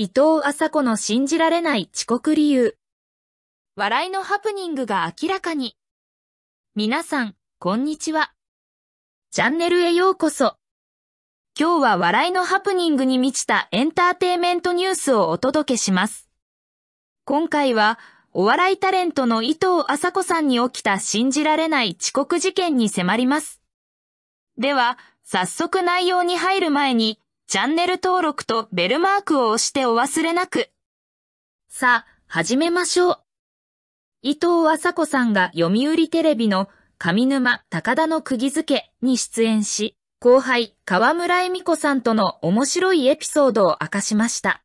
伊藤麻子の信じられない遅刻理由。笑いのハプニングが明らかに。皆さん、こんにちは。チャンネルへようこそ。今日は笑いのハプニングに満ちたエンターテイメントニュースをお届けします。今回は、お笑いタレントの伊藤麻子さんに起きた信じられない遅刻事件に迫ります。では、早速内容に入る前に、チャンネル登録とベルマークを押してお忘れなく。さあ、始めましょう。伊藤麻子さんが読売テレビの上沼高田の釘付けに出演し、後輩河村恵美子さんとの面白いエピソードを明かしました。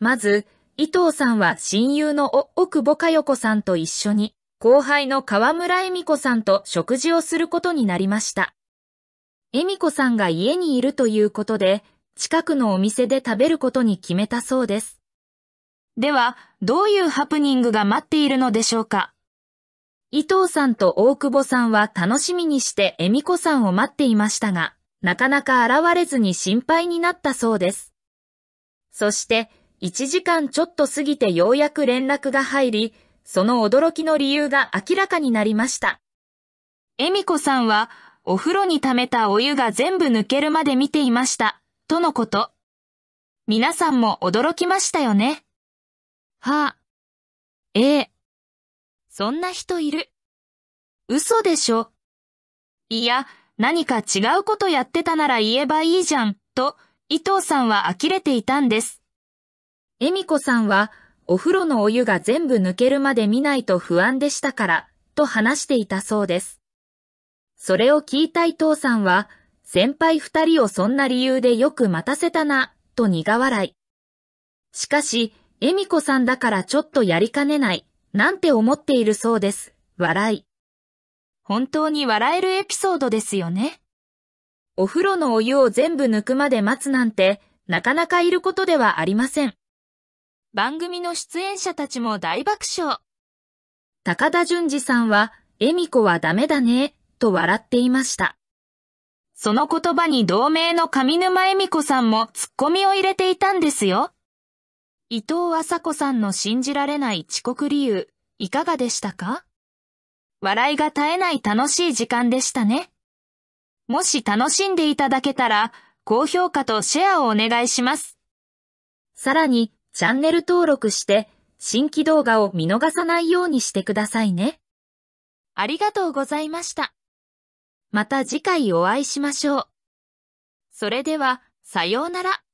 まず、伊藤さんは親友の奥ぼかよ子さんと一緒に、後輩の河村恵美子さんと食事をすることになりました。恵美子さんが家にいるということで、近くのお店で食べることに決めたそうです。では、どういうハプニングが待っているのでしょうか伊藤さんと大久保さんは楽しみにして恵美子さんを待っていましたが、なかなか現れずに心配になったそうです。そして、1時間ちょっと過ぎてようやく連絡が入り、その驚きの理由が明らかになりました。恵美子さんはお風呂に溜めたお湯が全部抜けるまで見ていました、とのこと。皆さんも驚きましたよね。はあ、ええ。そんな人いる。嘘でしょ。いや、何か違うことやってたなら言えばいいじゃん、と、伊藤さんは呆れていたんです。恵美子さんは、お風呂のお湯が全部抜けるまで見ないと不安でしたから、と話していたそうです。それを聞いた伊藤さんは、先輩二人をそんな理由でよく待たせたな、と苦笑い。しかし、恵美子さんだからちょっとやりかねない、なんて思っているそうです。笑い。本当に笑えるエピソードですよね。お風呂のお湯を全部抜くまで待つなんて、なかなかいることではありません。番組の出演者たちも大爆笑。高田淳二さんは、恵美子はダメだね、と笑っていました。その言葉に同盟の上沼恵美子さんもツッコミを入れていたんですよ。伊藤麻子さんの信じられない遅刻理由、いかがでしたか笑いが絶えない楽しい時間でしたね。もし楽しんでいただけたら、高評価とシェアをお願いします。さらに、チャンネル登録して、新規動画を見逃さないようにしてくださいね。ありがとうございました。また次回お会いしましょう。それでは、さようなら。